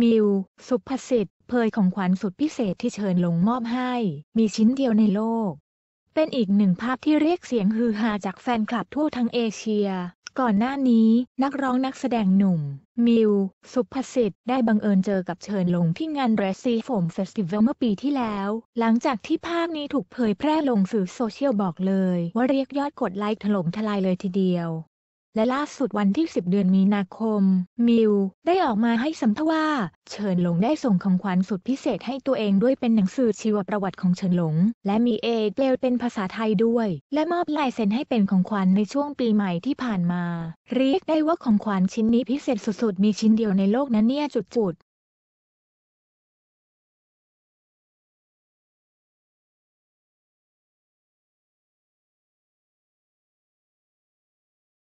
มิว สุภสิทธิ์เผยของขวัญสุดพิเศษที่เชิญลงมอบให้ มีชิ้นเดียวในโลก เป็นอีกหนึ่งภาพที่เรียกเสียงฮือฮาจากแฟนคลับทั่วทั้งเอเชีย ก่อนหน้านี้นักร้องนักแสดงหนุ่ม มิว สุภสิทธิ์ได้บังเอิญเจอกับเชิญลงที่งาน r ร s ซีโฟมเฟสติวัลเมื่อปีที่แล้ว หลังจากที่ภาพนี้ถูกเผยแพร่ลงสื่อโซเชียลบอกเลยว่าเรียกยอดกดไลค์ถล่มทลายเลยทีเดียวและล่าสุดวันที่ 10 เดือนมีนาคม มิว ได้ออกมาให้สัมภาษณ์ว่า เฉินหลงได้ส่งของขวัญสุดพิเศษให้ตัวเองด้วยเป็นหนังสือชีวประวัติของเฉินหลงและมีเอเกลเป็นภาษาไทยด้วย และมอบลายเซ็นให้เป็นของขวัญในช่วงปีใหม่ที่ผ่านมาเรียกได้ว่าของขวัญชิ้นนี้พิเศษสุดๆ มีชิ้นเดียวในโลกนั้นเนี่ยจุด